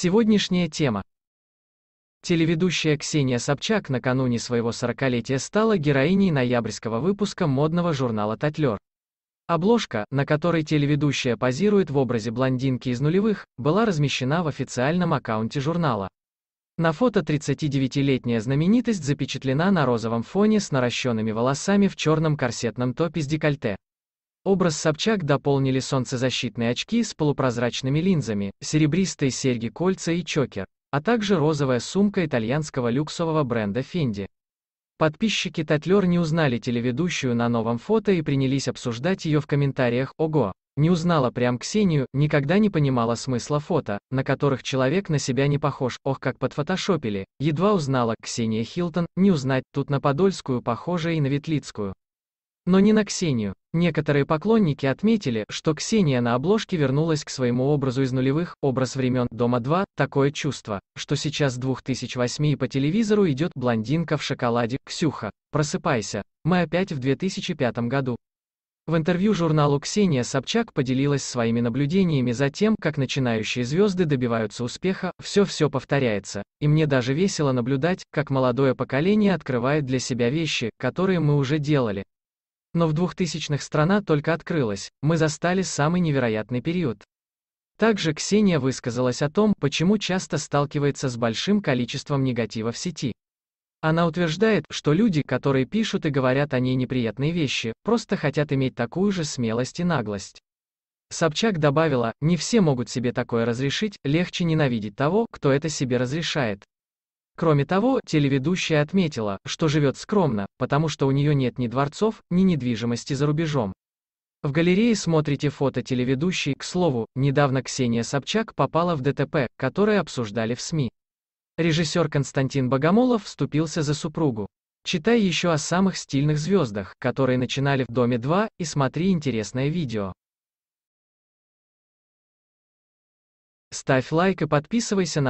Сегодняшняя тема. Телеведущая Ксения Собчак накануне своего 40-летия стала героиней ноябрьского выпуска модного журнала «Татлер». Обложка, на которой телеведущая позирует в образе блондинки из нулевых, была размещена в официальном аккаунте журнала. На фото 39-летняя знаменитость запечатлена на розовом фоне с наращенными волосами в черном корсетном топе с декольте. Образ Собчак дополнили солнцезащитные очки с полупрозрачными линзами, серебристые серьги-кольца и чокер, а также розовая сумка итальянского люксового бренда Fendi. Подписчики Татлер не узнали телеведущую на новом фото и принялись обсуждать ее в комментариях «Ого, не узнала прям Ксению, никогда не понимала смысла фото, на которых человек на себя не похож, ох как подфотошопили, едва узнала, Ксения Хилтон, не узнать, тут на Подольскую похоже и на Ветлицкую. Но не на Ксению. Некоторые поклонники отметили, что Ксения на обложке вернулась к своему образу из нулевых, образ времен «Дома 2», такое чувство, что сейчас 2008 и по телевизору идет «Блондинка в шоколаде», «Ксюха, просыпайся, мы опять в 2005 году». В интервью журналу Ксения Собчак поделилась своими наблюдениями за тем, как начинающие звезды добиваются успеха, все-все повторяется, и мне даже весело наблюдать, как молодое поколение открывает для себя вещи, которые мы уже делали, но в 2000-х страна только открылась, мы застали самый невероятный период. Также Ксения высказалась о том, почему часто сталкивается с большим количеством негатива в сети. Она утверждает, что люди, которые пишут и говорят о ней неприятные вещи, просто хотят иметь такую же смелость и наглость. Собчак добавила, не все могут себе такое разрешить, легче ненавидеть того, кто это себе разрешает. Кроме того, телеведущая отметила, что живет скромно, потому что у нее нет ни дворцов, ни недвижимости за рубежом. В галерее смотрите фото телеведущей, к слову, недавно Ксения Собчак попала в ДТП, которое обсуждали в СМИ. Режиссер Константин Богомолов вступился за супругу. Читай еще о самых стильных звездах, которые начинали в «Доме 2» и смотри интересное видео. Ставь лайк и подписывайся на